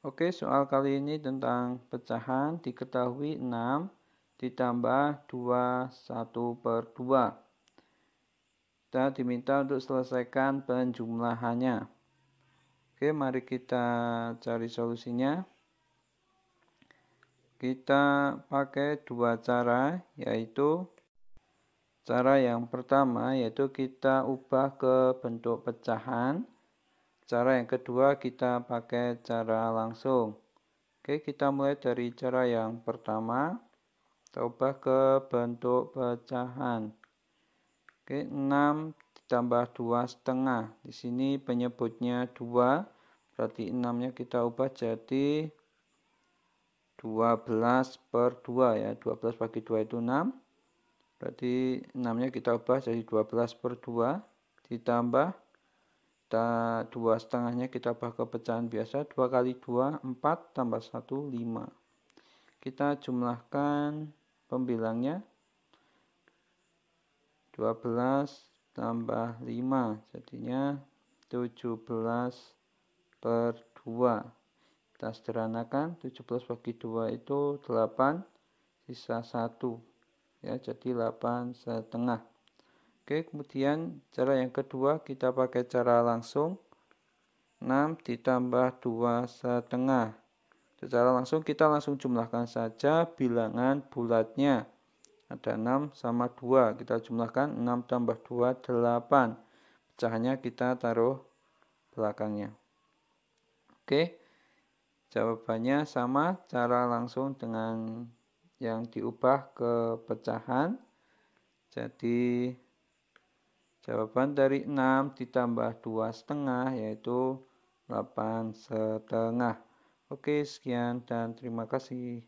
Oke, soal kali ini tentang pecahan diketahui 6 ditambah 2, 1 per 2. Kita diminta untuk selesaikan penjumlahannya. Oke, mari kita cari solusinya. Kita pakai dua cara, yaitu cara yang pertama yaitu kita ubah ke bentuk pecahan. Cara yang kedua kita pakai cara langsung. Oke, kita mulai dari cara yang pertama. Kita ubah ke bentuk pecahan. Oke, 6 ditambah 2 setengah. Di sini penyebutnya 2, berarti 6-nya kita ubah jadi 12 per 2 ya. 12 bagi 2 itu 6. Berarti 6-nya kita ubah jadi 12 per 2 ditambah kita dua setengahnya kita bahas ke pecahan biasa dua kali dua empat tambah satu lima kita jumlahkan pembilangnya dua belas tambah lima jadinya tujuh belas per dua kita sederhanakan belas bagi dua itu delapan sisa satu ya jadi delapan setengah Oke, kemudian cara yang kedua kita pakai cara langsung. 6 ditambah 2 setengah. Secara langsung kita langsung jumlahkan saja bilangan bulatnya. Ada 6 sama 2. Kita jumlahkan 6 tambah 2, 8. Pecahannya kita taruh belakangnya. Oke, jawabannya sama cara langsung dengan yang diubah ke pecahan. Jadi Jawaban dari 6 ditambah 2 setengah yaitu 8 setengah. Oke, sekian dan terima kasih.